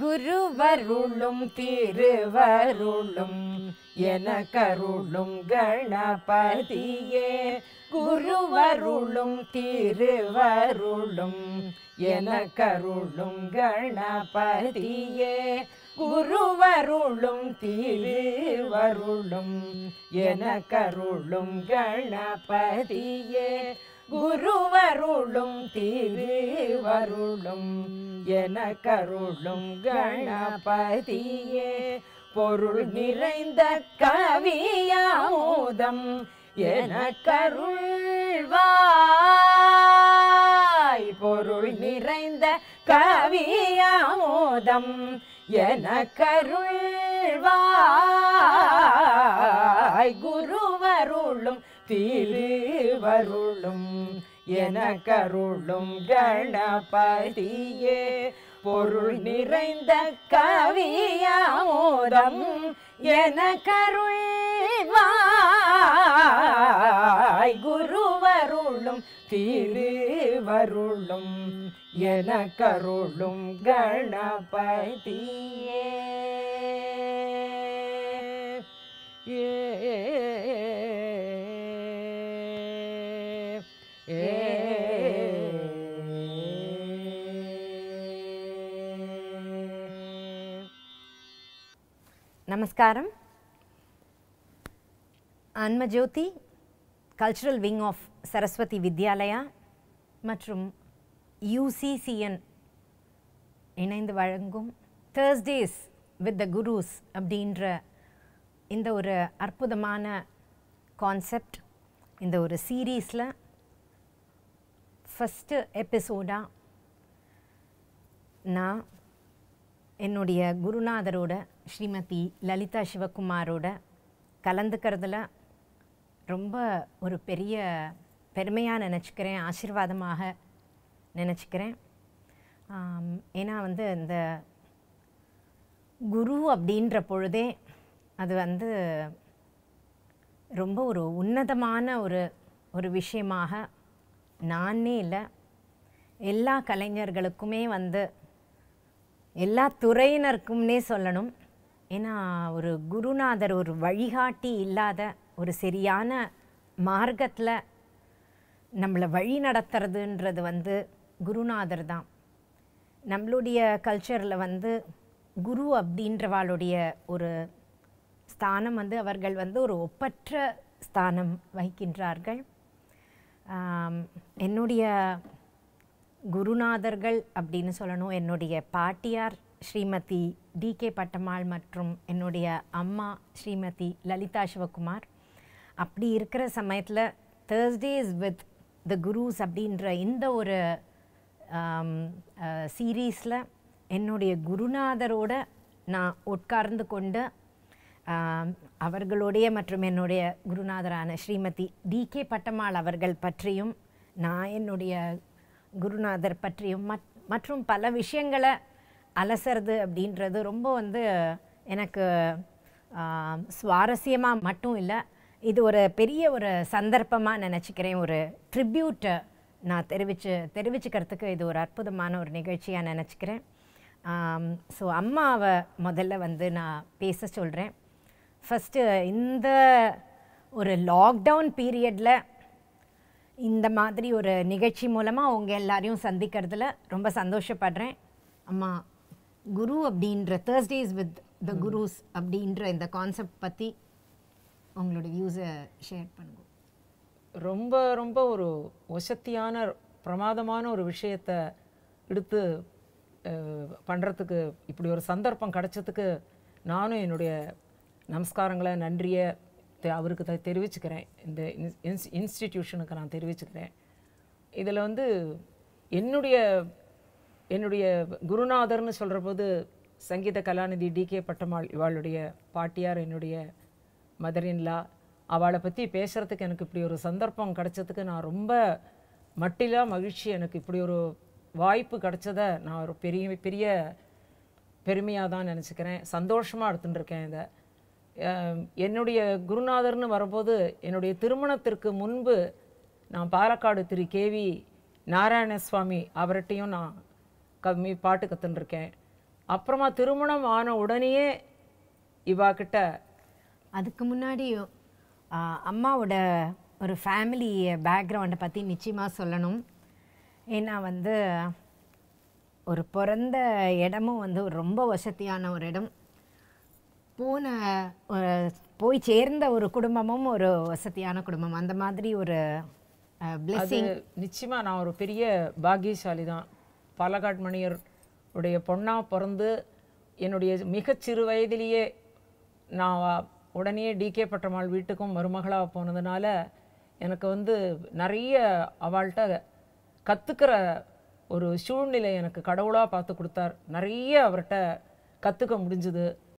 குருவருளும் திருவருளும் என கருளும் கணபதியே குருவருளும் திருவருளும் என கருளும் கணபதியே குருவருளும் திருவருளும் என கருளும் கணபதியே குருவருளும் திருவருளும் என கருளும் கணபதியே பொருள் நிறைந்த கவியாமோதம் என கருள்வாய் பொருள் நிறைந்த கவியாமோதம் என கருள்வாய் குருவருளும் திருவருளும் என கருளும் கணபதியே பொருள் நிறைந்த கவியாமோதம் என கருள்வாய் குருவருளும் திருவருளும் என கருளும் கணபதியே நமஸ்காரம் அன்மஜோதி cultural wing of Saraswati Vidyalaya மற்றும் யூசிசிஎன் இணைந்து வழங்கும் தேர்ஸ்டேஸ் வித் த குருஸ் அப்படின்ற இந்த ஒரு அற்புதமான கான்செப்ட் இந்த ஒரு சீரீஸில் ஃபஸ்ட்டு எபிசோடாக நான் என்னுடைய குருநாதரோட ஸ்ரீமதி லலிதா சிவகுமாரோட கலந்துக்கிறதுல ரொம்ப ஒரு பெரிய பெருமையாக நினச்சிக்கிறேன் ஆசிர்வாதமாக நினச்சிக்கிறேன் ஏன்னா வந்து இந்த குரு அப்படின்ற பொழுதே அது வந்து ரொம்ப ஒரு உன்னதமான ஒரு ஒரு விஷயமாக நானே இல்லை எல்லா கலைஞர்களுக்குமே வந்து எல்லா துறையினருக்கும்னே சொல்லணும் ஏன்னா ஒரு குருநாதர் ஒரு வழிகாட்டி இல்லாத ஒரு சரியான மார்க்கத்தில் நம்மளை வழி நடத்துறதுன்றது வந்து குருநாதர் தான் நம்மளுடைய கல்ச்சரில் வந்து குரு அப்படின்றவாளுடைய ஒரு ஸ்தானம் வந்து அவர்கள் வந்து ஒரு ஒப்பற்ற ஸ்தானம் வகிக்கின்றார்கள் என்னுடைய குருநாதர்கள் அப்படின்னு சொல்லணும் என்னுடைய பாட்டியார் ஸ்ரீமதி டி கே பட்டம்மாள் மற்றும் என்னுடைய அம்மா ஸ்ரீமதி லலிதா சிவகுமார் அப்படி இருக்கிற சமயத்தில் தேர்ஸ்டேஸ் வித் த குருஸ் அப்படின்ற இந்த ஒரு சீரீஸில் என்னுடைய குருநாதரோட நான் உட்கார்ந்து கொண்டு அவர்களுடைய மற்றும் என்னுடைய குருநாதரான ஸ்ரீமதி டி கே பட்டம்மாள் அவர்கள் பற்றியும் நான் என்னுடைய குருநாதர் பற்றியும் மத் மற்றும் பல விஷயங்களை அலசறது அப்படின்றது ரொம்ப வந்து எனக்கு சுவாரஸ்யமாக மட்டும் இல்லை இது ஒரு பெரிய ஒரு சந்தர்ப்பமாக நினச்சிக்கிறேன் ஒரு ட்ரிபியூட்டை நான் தெரிவித்து தெரிவிச்சுக்கிறதுக்கு இது ஒரு அற்புதமான ஒரு நிகழ்ச்சியாக நினச்சிக்கிறேன் ஸோ அம்மாவை முதல்ல வந்து நான் பேச சொல்கிறேன் ஃபஸ்ட்டு இந்த ஒரு லாக்டவுன் பீரியடில் இந்த மாதிரி ஒரு நிகழ்ச்சி மூலமாக அவங்க எல்லாரையும் சந்திக்கிறதுல ரொம்ப சந்தோஷப்படுறேன் அம்மா குரு அப்படின்ற தேர்ஸ்டேஸ் வித் த குருஸ் அப்படின்ற இந்த கான்செப்ட் பற்றி உங்களோட வியூஸை ஷேர் பண்ணுங்க ரொம்ப ரொம்ப ஒரு வசத்தியான பிரமாதமான ஒரு விஷயத்தை எடுத்து பண்ணுறதுக்கு இப்படி ஒரு சந்தர்ப்பம் கிடச்சதுக்கு நானும் என்னுடைய நமஸ்காரங்களை நன்றியை அவருக்கு தெரிவிச்சுக்கிறேன் இந்த இன்ஸ் இன்ஸ்டிடியூஷனுக்கு நான் தெரிவிச்சுக்கிறேன் இதில் வந்து என்னுடைய என்னுடைய குருநாதர்னு சொல்கிற போது சங்கீத கலாநிதி டி கே பட்டம்மாள் இவாளுடைய பாட்டியார் என்னுடைய மதரின்லா அவளை பற்றி பேசுகிறதுக்கு எனக்கு இப்படி ஒரு சந்தர்ப்பம் கிடச்சதுக்கு நான் ரொம்ப மட்டிலாக மகிழ்ச்சி எனக்கு இப்படி ஒரு வாய்ப்பு கிடச்சத நான் ஒரு பெரிய பெரிய பெருமையாக தான் நினச்சிக்கிறேன் சந்தோஷமாக எடுத்துகிட்டு இருக்கேன் இதை என்னுடைய குருநாதர்னு வரும்போது என்னுடைய திருமணத்திற்கு முன்பு நான் பாலக்காடு திரு கேவி நாராயணசுவாமி அவர்கிட்டையும் நான் கம்மி பாட்டு கற்றுருக்கேன் அப்புறமா திருமணம் ஆன உடனேயே இவா கிட்ட அதுக்கு முன்னாடியும் அம்மாவோட ஒரு ஃபேமிலி பேக்ரவுண்டை பற்றி நிச்சயமாக சொல்லணும் ஏன்னா வந்து ஒரு பிறந்த இடமும் வந்து ரொம்ப வசதியான ஒரு இடம் போன போய் சேர்ந்த ஒரு குடும்பமும் ஒரு வசதியான குடும்பம் அந்த மாதிரி ஒரு நிச்சயமாக நான் ஒரு பெரிய பாக்கியசாலி தான் பாலகாட் மணியர் உடைய பொண்ணாக பிறந்து என்னுடைய மிகச்சிறு வயதிலேயே நான் உடனே டிகே பட்டமாள் வீட்டுக்கும் மருமகளாக போனதுனால எனக்கு வந்து நிறைய அவள்கிட்ட கற்றுக்கிற ஒரு சூழ்நிலை எனக்கு கடவுளாக பார்த்து கொடுத்தார் நிறைய அவர்கிட்ட கற்றுக்க முடிஞ்சுது